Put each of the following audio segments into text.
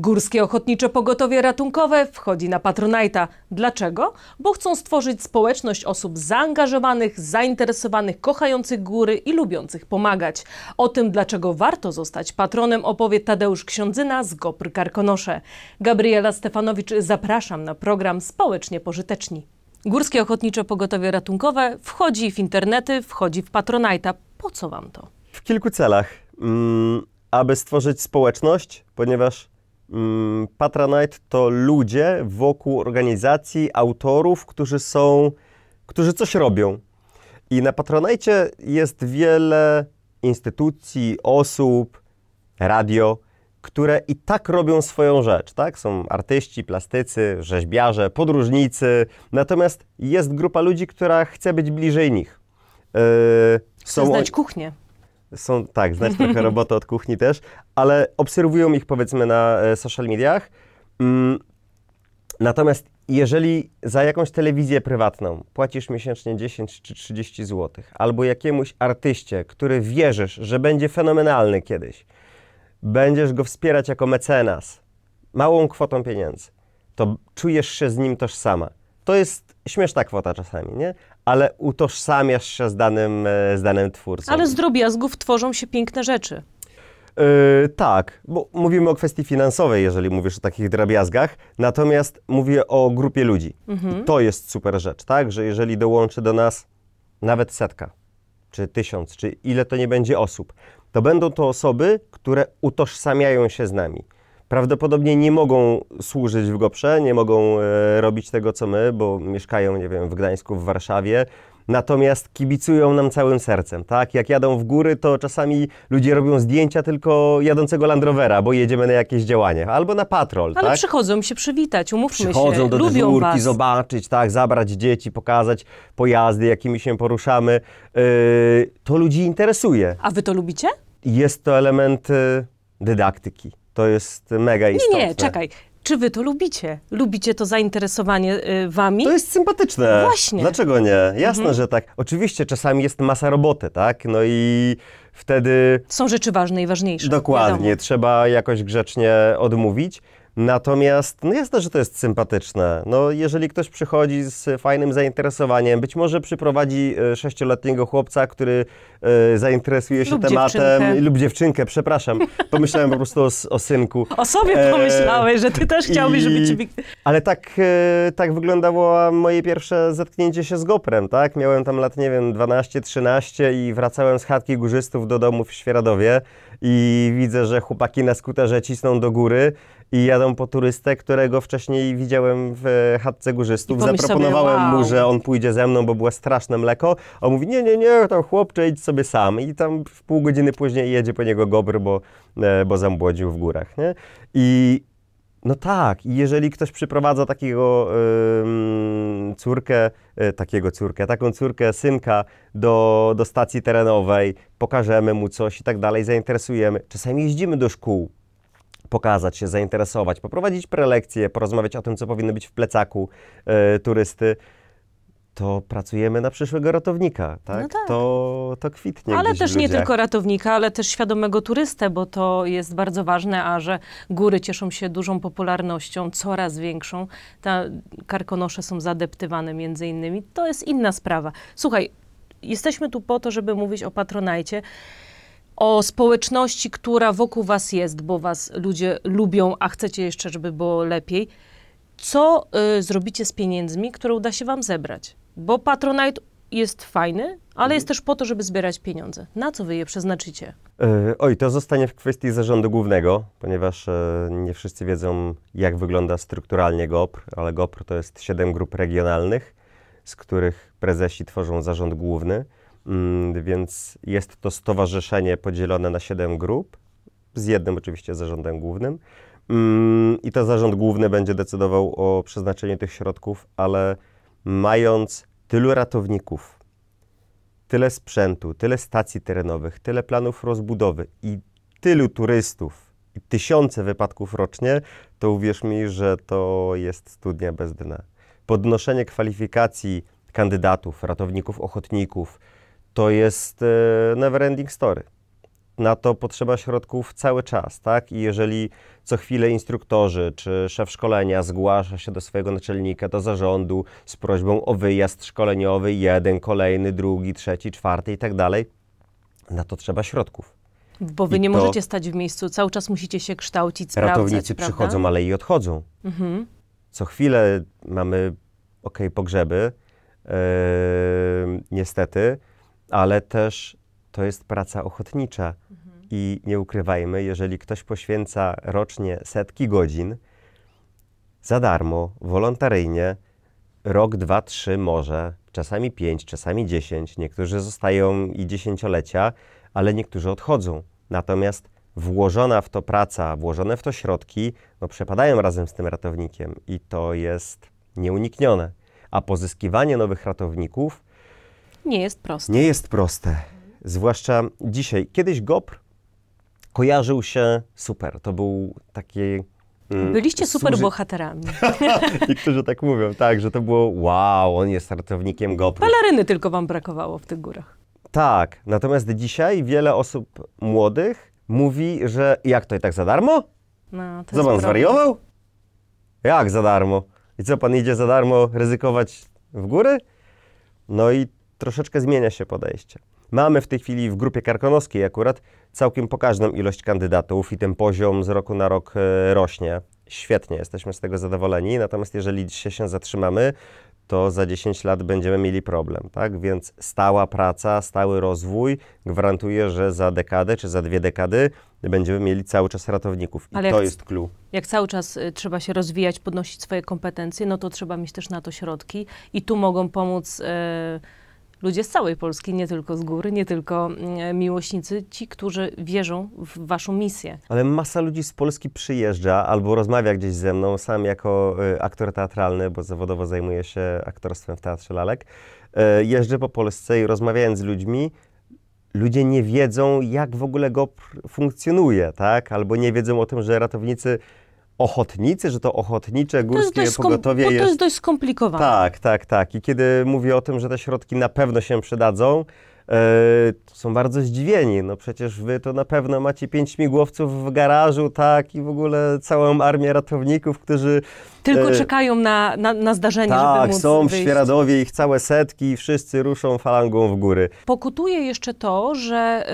Górskie Ochotnicze Pogotowie Ratunkowe wchodzi na Patronajta. Dlaczego? Bo chcą stworzyć społeczność osób zaangażowanych, zainteresowanych, kochających góry i lubiących pomagać. O tym, dlaczego warto zostać patronem, opowie Tadeusz Ksiądzyna z Gopr Karkonosze. Gabriela Stefanowicz, zapraszam na program Społecznie Pożyteczni. Górskie Ochotnicze Pogotowie Ratunkowe wchodzi w internety, wchodzi w Patronajta. Po co wam to? W kilku celach. Mm, aby stworzyć społeczność, ponieważ Mm, Patronite to ludzie wokół organizacji, autorów, którzy są, którzy coś robią. I na Patronite jest wiele instytucji, osób, radio, które i tak robią swoją rzecz, tak? Są artyści, plastycy, rzeźbiarze, podróżnicy, natomiast jest grupa ludzi, która chce być bliżej nich. Yy, chce znać kuchnię. Są, tak, znać trochę roboty od kuchni też, ale obserwują ich powiedzmy na e, social mediach. Mm, natomiast jeżeli za jakąś telewizję prywatną płacisz miesięcznie 10 czy 30 zł, albo jakiemuś artyście, który wierzysz, że będzie fenomenalny kiedyś, będziesz go wspierać jako mecenas małą kwotą pieniędzy, to czujesz się z nim tożsama. To jest śmieszna kwota czasami, nie? Ale utożsamiasz się z danym, e, z danym twórcą. Ale z drobiazgów tworzą się piękne rzeczy. Yy, tak, bo mówimy o kwestii finansowej, jeżeli mówisz o takich drobiazgach, natomiast mówię o grupie ludzi. Mhm. to jest super rzecz, tak? Że jeżeli dołączy do nas nawet setka, czy tysiąc, czy ile to nie będzie osób, to będą to osoby, które utożsamiają się z nami prawdopodobnie nie mogą służyć w Goprze, nie mogą e, robić tego co my, bo mieszkają, nie wiem, w Gdańsku, w Warszawie. Natomiast kibicują nam całym sercem, tak? Jak jadą w góry, to czasami ludzie robią zdjęcia tylko jadącego Land Rovera, bo jedziemy na jakieś działanie, albo na patrol, Ale tak? przychodzą się przywitać, umówmy Przychodzą się, do lubią dyżurki, zobaczyć, tak? Zabrać dzieci, pokazać pojazdy, jakimi się poruszamy. E, to ludzi interesuje. A wy to lubicie? Jest to element e, dydaktyki to jest mega istotne. Nie, nie, czekaj. Czy wy to lubicie? Lubicie to zainteresowanie y, wami? To jest sympatyczne. No właśnie. Dlaczego nie? Mhm. Jasne, mhm. że tak. Oczywiście czasami jest masa roboty, tak? No i wtedy... Są rzeczy ważne i ważniejsze. Dokładnie. Wiadomo. Trzeba jakoś grzecznie odmówić. Natomiast no jasne, że to jest sympatyczne. No, jeżeli ktoś przychodzi z fajnym zainteresowaniem, być może przyprowadzi e, sześcioletniego chłopca, który e, zainteresuje się lub tematem dziewczynkę. lub dziewczynkę, przepraszam. Pomyślałem po prostu o, o synku. O sobie e, pomyślałeś, że ty też chciałbyś, I... żeby ci... Ale tak, tak wyglądało moje pierwsze zetknięcie się z Goprem, tak? Miałem tam lat, nie wiem, 12-13 i wracałem z chatki górzystów do domu w Świeradowie i widzę, że chłopaki na skuterze cisną do góry i jadą po turystę, którego wcześniej widziałem w e, chatce górzystów. Zaproponowałem sobie, wow. mu, że on pójdzie ze mną, bo było straszne mleko. On mówi, nie, nie, nie, to chłopcze, idź sobie sam. I tam w pół godziny później jedzie po niego gobr, bo, e, bo zambłodził w górach. Nie? I no tak, i jeżeli ktoś przyprowadza takiego y, córkę, e, takiego córkę, taką córkę, synka do, do stacji terenowej, pokażemy mu coś i tak dalej, zainteresujemy. Czasami jeździmy do szkół, pokazać się, zainteresować, poprowadzić prelekcje, porozmawiać o tym, co powinno być w plecaku e, turysty, to pracujemy na przyszłego ratownika, tak? No tak. To, to kwitnie. Ale też nie tylko ratownika, ale też świadomego turystę, bo to jest bardzo ważne, a że góry cieszą się dużą popularnością, coraz większą. Ta, karkonosze są zadeptywane między innymi. To jest inna sprawa. Słuchaj, jesteśmy tu po to, żeby mówić o patronajcie o społeczności, która wokół was jest, bo was ludzie lubią, a chcecie jeszcze, żeby było lepiej. Co y, zrobicie z pieniędzmi, które uda się wam zebrać? Bo Patronite jest fajny, ale mhm. jest też po to, żeby zbierać pieniądze. Na co wy je przeznaczycie? Yy, oj, to zostanie w kwestii zarządu głównego, ponieważ yy, nie wszyscy wiedzą, jak wygląda strukturalnie GOPR, ale GOPR to jest siedem grup regionalnych, z których prezesi tworzą zarząd główny. Mm, więc jest to stowarzyszenie podzielone na siedem grup, z jednym oczywiście zarządem głównym. Mm, I to zarząd główny będzie decydował o przeznaczeniu tych środków, ale mając tylu ratowników, tyle sprzętu, tyle stacji terenowych, tyle planów rozbudowy i tylu turystów i tysiące wypadków rocznie, to uwierz mi, że to jest studnia bez dna. Podnoszenie kwalifikacji kandydatów, ratowników, ochotników, to jest e, never ending story. Na to potrzeba środków cały czas, tak? I jeżeli co chwilę instruktorzy czy szef szkolenia zgłasza się do swojego naczelnika, do zarządu z prośbą o wyjazd szkoleniowy, jeden, kolejny, drugi, trzeci, czwarty i tak dalej, na to trzeba środków. Bo wy I nie to... możecie stać w miejscu, cały czas musicie się kształcić, sprawdzać, Ratownicy prawda? przychodzą, ale i odchodzą. Mhm. Co chwilę mamy, ok, pogrzeby, yy, niestety, ale też to jest praca ochotnicza. Mhm. I nie ukrywajmy, jeżeli ktoś poświęca rocznie setki godzin za darmo, wolontaryjnie, rok, dwa, trzy może, czasami pięć, czasami dziesięć, niektórzy zostają i dziesięciolecia, ale niektórzy odchodzą. Natomiast włożona w to praca, włożone w to środki, no przepadają razem z tym ratownikiem i to jest nieuniknione. A pozyskiwanie nowych ratowników nie jest proste. Nie jest proste. Zwłaszcza dzisiaj. Kiedyś GOPR kojarzył się super. To był taki. Mm, Byliście super służy... bohaterami. Niektórzy tak mówią, tak, że to było wow, on jest startownikiem GoPro. Palaryny tylko wam brakowało w tych górach. Tak, natomiast dzisiaj wiele osób młodych mówi, że jak to i tak za darmo? No, to Co pan zwariował? Jak za darmo? I co pan idzie za darmo ryzykować w góry? No i troszeczkę zmienia się podejście. Mamy w tej chwili w grupie karkonoskiej akurat całkiem pokaźną ilość kandydatów i ten poziom z roku na rok e, rośnie. Świetnie, jesteśmy z tego zadowoleni, natomiast jeżeli dzisiaj się zatrzymamy, to za 10 lat będziemy mieli problem, tak? Więc stała praca, stały rozwój gwarantuje, że za dekadę czy za dwie dekady będziemy mieli cały czas ratowników. I Ale to jak, jest klucz. Jak cały czas y, trzeba się rozwijać, podnosić swoje kompetencje, no to trzeba mieć też na to środki i tu mogą pomóc... Yy ludzie z całej Polski, nie tylko z góry, nie tylko mm, miłośnicy, ci, którzy wierzą w waszą misję. Ale masa ludzi z Polski przyjeżdża albo rozmawia gdzieś ze mną, sam jako y, aktor teatralny, bo zawodowo zajmuję się aktorstwem w Teatrze Lalek. Y, jeżdżę po Polsce i rozmawiając z ludźmi, ludzie nie wiedzą, jak w ogóle go funkcjonuje, tak? Albo nie wiedzą o tym, że ratownicy ochotnicy, że to ochotnicze górskie to pogotowie jest... No to jest dość skomplikowane. Tak, tak, tak. I kiedy mówię o tym, że te środki na pewno się przydadzą, yy, są bardzo zdziwieni. No przecież wy to na pewno macie pięć śmigłowców w garażu, tak, i w ogóle całą armię ratowników, którzy tylko e, czekają na, na, na zdarzenie, tak, żeby móc są wyjść. Świeradowie, ich całe setki i wszyscy ruszą falangą w góry. Pokutuje jeszcze to, że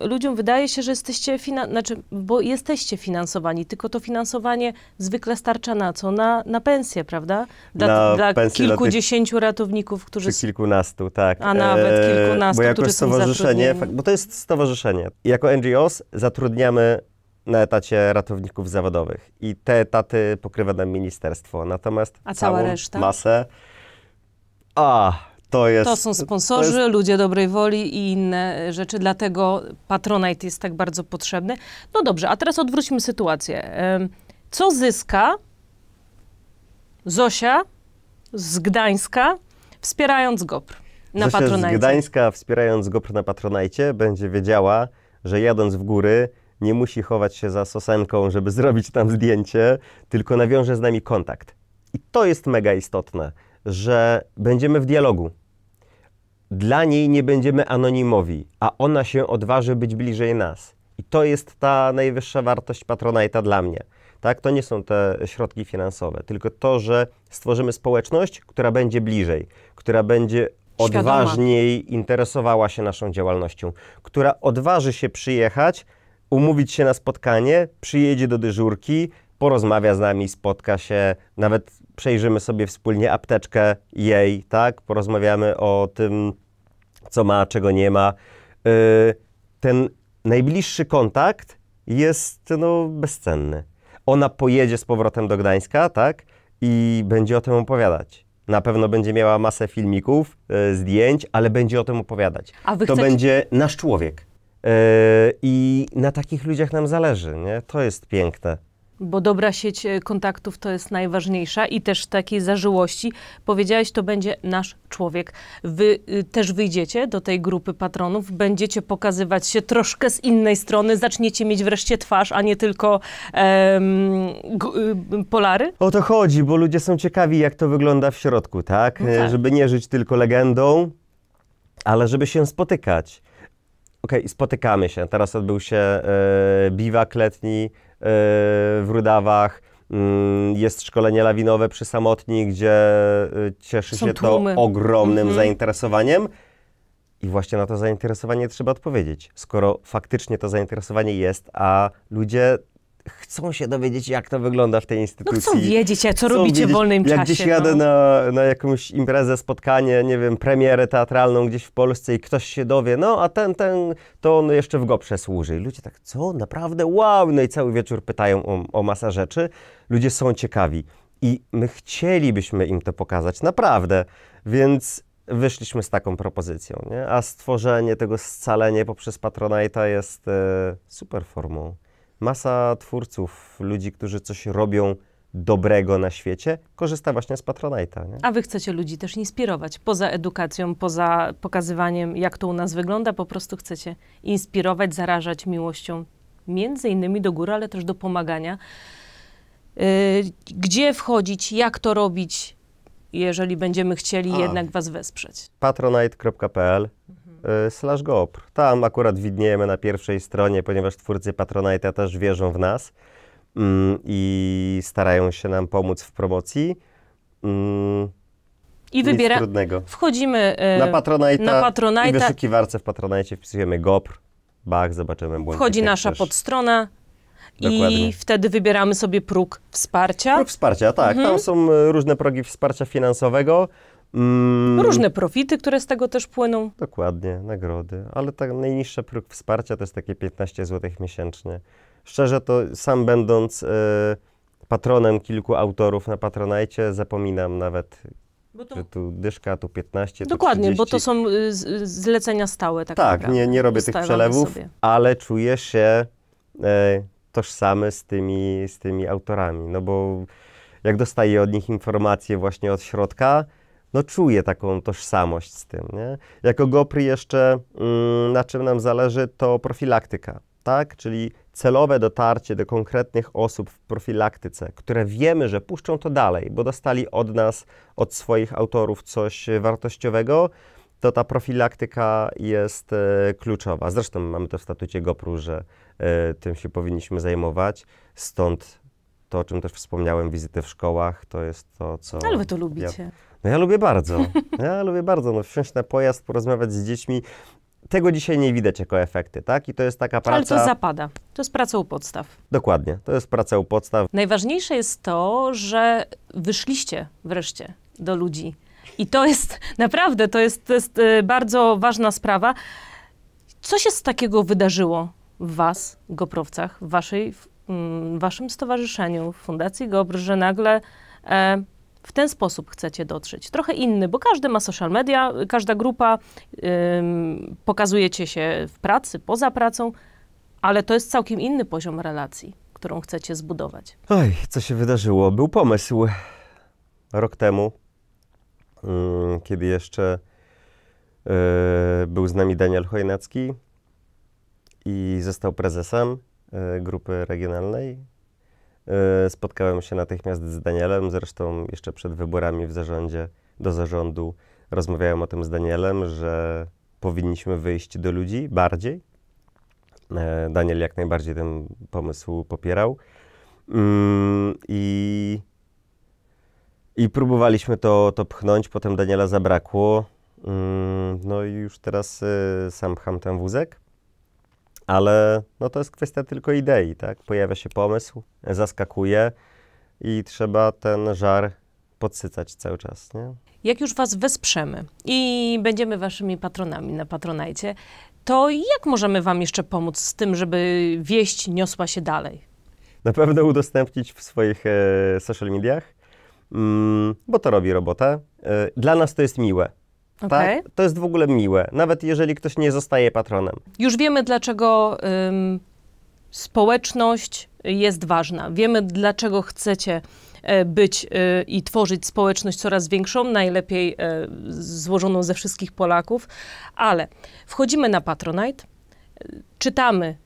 ym, ludziom wydaje się, że jesteście, fina, znaczy, bo jesteście finansowani, tylko to finansowanie zwykle starcza na co? Na, na pensję, prawda? Dla, na dla pensję kilkudziesięciu dla tych, ratowników, którzy... Czy kilkunastu, tak. A nawet e, kilkunastu, e, bo jako którzy stowarzyszenie, są zatrudnieni. Bo to jest stowarzyszenie. Jako NGOs zatrudniamy na etacie ratowników zawodowych. I te etaty pokrywa nam ministerstwo. Natomiast A cała całą reszta? masę. A, to, jest, to są sponsorzy, to jest... ludzie dobrej woli i inne rzeczy, dlatego patronat jest tak bardzo potrzebny. No dobrze, a teraz odwróćmy sytuację. Co zyska Zosia z Gdańska, wspierając GOPR na Zosia patronajcie? z Gdańska, wspierając GOPR na patronajcie, będzie wiedziała, że jadąc w góry nie musi chować się za sosenką, żeby zrobić tam zdjęcie, tylko nawiąże z nami kontakt. I to jest mega istotne, że będziemy w dialogu. Dla niej nie będziemy anonimowi, a ona się odważy być bliżej nas. I to jest ta najwyższa wartość patronata dla mnie. Tak? To nie są te środki finansowe, tylko to, że stworzymy społeczność, która będzie bliżej, która będzie odważniej Świadoma. interesowała się naszą działalnością, która odważy się przyjechać, umówić się na spotkanie, przyjedzie do dyżurki, porozmawia z nami, spotka się, nawet przejrzymy sobie wspólnie apteczkę jej, tak? Porozmawiamy o tym, co ma, czego nie ma. Y, ten najbliższy kontakt jest no, bezcenny. Ona pojedzie z powrotem do Gdańska, tak? I będzie o tym opowiadać. Na pewno będzie miała masę filmików, y, zdjęć, ale będzie o tym opowiadać. to chcecie... będzie nasz człowiek. E, I na takich ludziach nam zależy, nie? To jest piękne. Bo dobra sieć e, kontaktów to jest najważniejsza i też takiej zażyłości. Powiedziałeś, to będzie nasz człowiek. Wy y, też wyjdziecie do tej grupy patronów, będziecie pokazywać się troszkę z innej strony, zaczniecie mieć wreszcie twarz, a nie tylko em, y, polary? O to chodzi, bo ludzie są ciekawi, jak to wygląda w środku, tak? No tak. Żeby nie żyć tylko legendą, ale żeby się spotykać okej, okay, spotykamy się. Teraz odbył się e, biwak letni e, w Rudawach. Mm, jest szkolenie lawinowe przy Samotni, gdzie e, cieszy Są się tłumy. to ogromnym mm -hmm. zainteresowaniem. I właśnie na to zainteresowanie trzeba odpowiedzieć. Skoro faktycznie to zainteresowanie jest, a ludzie chcą się dowiedzieć, jak to wygląda w tej instytucji. No chcą wiedzieć, co chcą robicie wiedzieć, w wolnym jak czasie. Jak gdzieś jadę no. na, na jakąś imprezę, spotkanie, nie wiem, premierę teatralną gdzieś w Polsce i ktoś się dowie, no a ten, ten, to on jeszcze w GOPRZE służy. I ludzie tak, co? Naprawdę? Wow! No i cały wieczór pytają o, o masę rzeczy. Ludzie są ciekawi. I my chcielibyśmy im to pokazać, naprawdę. Więc wyszliśmy z taką propozycją, nie? A stworzenie tego scalenie poprzez Patronite'a jest e, super formą masa twórców, ludzi, którzy coś robią dobrego na świecie, korzysta właśnie z Patronite'a. Nie? A wy chcecie ludzi też inspirować, poza edukacją, poza pokazywaniem, jak to u nas wygląda, po prostu chcecie inspirować, zarażać miłością, między innymi do góry, ale też do pomagania. Yy, gdzie wchodzić, jak to robić, jeżeli będziemy chcieli A. jednak was wesprzeć? patronite.pl E, slash gopr. Tam akurat widniejemy na pierwszej stronie, ponieważ twórcy Patronite też wierzą w nas mm, i starają się nam pomóc w promocji. Mm, I wybiera... trudnego. Wchodzimy e, na, Patronite'a, na i w wyszukiwarce w Patronite wpisujemy gopr, bach, zobaczymy błędy. Wchodzi nasza krzyż. podstrona. Dokładnie. I wtedy wybieramy sobie próg wsparcia. Próg wsparcia, tak. Mhm. Tam są e, różne progi wsparcia finansowego. Mm, Różne profity, które z tego też płyną. Dokładnie, nagrody, ale tak najniższe próg wsparcia to jest takie 15 zł miesięcznie. Szczerze to sam będąc y, patronem kilku autorów na Patronajcie zapominam nawet, to... że tu dyszka, tu 15, Dokładnie, tu bo to są y, y, zlecenia stałe. Tak, tak nie, nie robię tych przelewów, sobie. ale czuję się y, tożsamy z tymi, z tymi autorami, no bo jak dostaję od nich informacje właśnie od środka, no czuję taką tożsamość z tym, nie? Jako GoPry jeszcze mm, na czym nam zależy to profilaktyka, tak? Czyli celowe dotarcie do konkretnych osób w profilaktyce, które wiemy, że puszczą to dalej, bo dostali od nas, od swoich autorów coś wartościowego, to ta profilaktyka jest e, kluczowa. Zresztą mamy to w statucie GoPru, że e, tym się powinniśmy zajmować, stąd to, o czym też wspomniałem, wizyty w szkołach, to jest to, co... Ale wy to lubicie. Ja no ja lubię bardzo. Ja lubię bardzo. No, wsiąść na pojazd, porozmawiać z dziećmi. Tego dzisiaj nie widać jako efekty, tak? I to jest taka praca... Ale to zapada. To jest praca u podstaw. Dokładnie. To jest praca u podstaw. Najważniejsze jest to, że wyszliście wreszcie do ludzi. I to jest, naprawdę, to jest, to jest y, bardzo ważna sprawa. Co się z takiego wydarzyło w was, Goprowcach, w waszej, w mm, waszym stowarzyszeniu, w Fundacji GOPR, że nagle e, w ten sposób chcecie dotrzeć. Trochę inny, bo każdy ma social media, każda grupa, yy, pokazujecie się w pracy, poza pracą, ale to jest całkiem inny poziom relacji, którą chcecie zbudować. Oj, co się wydarzyło? Był pomysł rok temu, yy, kiedy jeszcze yy, był z nami Daniel Chojnacki i został prezesem y, grupy regionalnej E, spotkałem się natychmiast z Danielem, zresztą jeszcze przed wyborami w zarządzie, do zarządu rozmawiałem o tym z Danielem, że powinniśmy wyjść do ludzi bardziej. E, Daniel jak najbardziej ten pomysł popierał. Mm, I, i próbowaliśmy to, to pchnąć, potem Daniela zabrakło. Mm, no i już teraz e, sam pcham ten wózek ale no to jest kwestia tylko idei, tak? Pojawia się pomysł, zaskakuje i trzeba ten żar podsycać cały czas, nie? Jak już Was wesprzemy i będziemy Waszymi patronami na Patronajcie, to jak możemy Wam jeszcze pomóc z tym, żeby wieść niosła się dalej? Na pewno udostępnić w swoich e, social mediach, mm, bo to robi robotę. E, dla nas to jest miłe Okay. Tak? To jest w ogóle miłe, nawet jeżeli ktoś nie zostaje patronem. Już wiemy, dlaczego ym, społeczność jest ważna. Wiemy, dlaczego chcecie e, być e, i tworzyć społeczność coraz większą, najlepiej e, złożoną ze wszystkich Polaków, ale wchodzimy na Patronite, czytamy,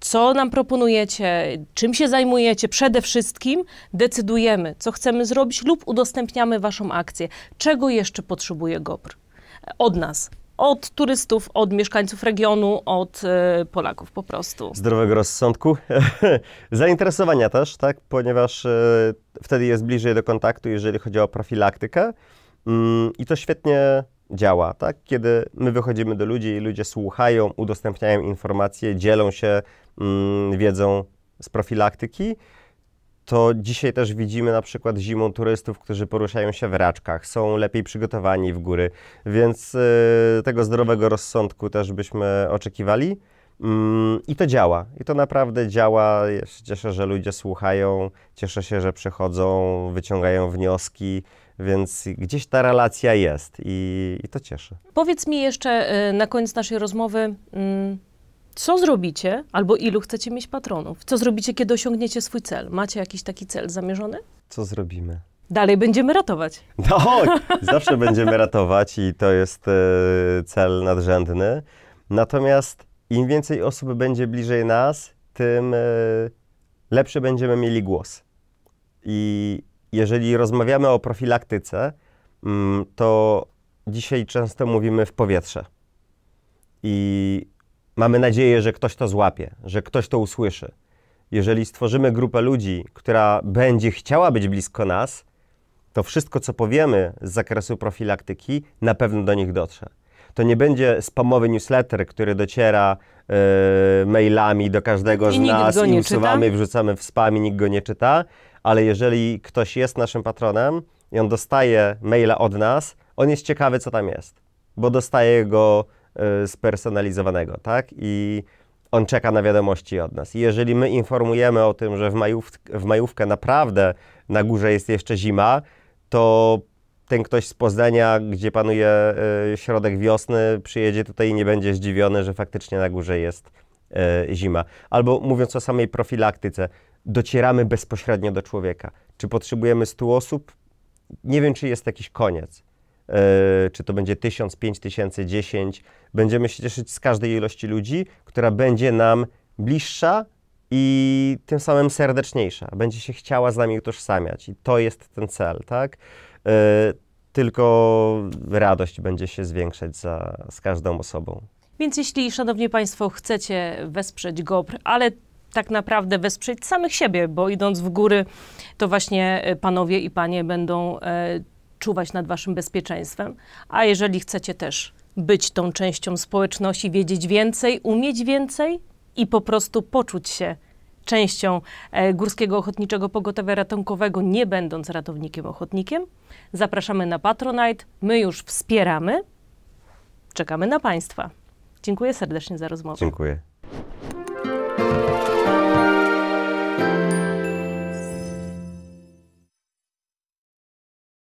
co nam proponujecie, czym się zajmujecie, przede wszystkim decydujemy, co chcemy zrobić lub udostępniamy Waszą akcję. Czego jeszcze potrzebuje GOPR? od nas. Od turystów, od mieszkańców regionu, od y, Polaków po prostu. Zdrowego rozsądku. Zainteresowania też, tak? Ponieważ y, wtedy jest bliżej do kontaktu, jeżeli chodzi o profilaktykę. Mm, I to świetnie działa, tak? Kiedy my wychodzimy do ludzi i ludzie słuchają, udostępniają informacje, dzielą się mm, wiedzą z profilaktyki, to dzisiaj też widzimy na przykład zimą turystów, którzy poruszają się w raczkach, są lepiej przygotowani w góry, więc y, tego zdrowego rozsądku też byśmy oczekiwali. Mm, I to działa. I to naprawdę działa. Ja się cieszę, że ludzie słuchają, cieszę się, że przychodzą, wyciągają wnioski, więc gdzieś ta relacja jest i, i to cieszy. Powiedz mi jeszcze y, na koniec naszej rozmowy. Mm, co zrobicie, albo ilu chcecie mieć patronów? Co zrobicie, kiedy osiągniecie swój cel? Macie jakiś taki cel zamierzony? Co zrobimy? Dalej będziemy ratować. No, zawsze będziemy ratować i to jest e, cel nadrzędny. Natomiast im więcej osób będzie bliżej nas, tym e, lepszy będziemy mieli głos. I jeżeli rozmawiamy o profilaktyce, mm, to dzisiaj często mówimy w powietrze. I Mamy nadzieję, że ktoś to złapie, że ktoś to usłyszy. Jeżeli stworzymy grupę ludzi, która będzie chciała być blisko nas, to wszystko, co powiemy z zakresu profilaktyki, na pewno do nich dotrze. To nie będzie spamowy newsletter, który dociera yy, mailami do każdego I z nas i usuwamy, wrzucamy w spam i nikt go nie czyta, ale jeżeli ktoś jest naszym patronem i on dostaje maila od nas, on jest ciekawy, co tam jest, bo dostaje go Y, spersonalizowanego, tak? I on czeka na wiadomości od nas. I jeżeli my informujemy o tym, że w, majów, w majówkę naprawdę na górze jest jeszcze zima, to ten ktoś z Poznania, gdzie panuje y, środek wiosny, przyjedzie tutaj i nie będzie zdziwiony, że faktycznie na górze jest y, zima. Albo mówiąc o samej profilaktyce, docieramy bezpośrednio do człowieka. Czy potrzebujemy 100 osób? Nie wiem, czy jest jakiś koniec. E, czy to będzie 1000, 5000, 10, będziemy się cieszyć z każdej ilości ludzi, która będzie nam bliższa i tym samym serdeczniejsza. Będzie się chciała z nami utożsamiać i to jest ten cel, tak? E, tylko radość będzie się zwiększać za, z każdą osobą. Więc jeśli, szanowni Państwo, chcecie wesprzeć GOPR, ale tak naprawdę wesprzeć samych siebie, bo idąc w góry, to właśnie e, panowie i panie będą czuwać nad waszym bezpieczeństwem. A jeżeli chcecie też być tą częścią społeczności, wiedzieć więcej, umieć więcej i po prostu poczuć się częścią e, Górskiego Ochotniczego Pogotowia Ratunkowego, nie będąc ratownikiem ochotnikiem, zapraszamy na Patronite. My już wspieramy. Czekamy na Państwa. Dziękuję serdecznie za rozmowę. Dziękuję.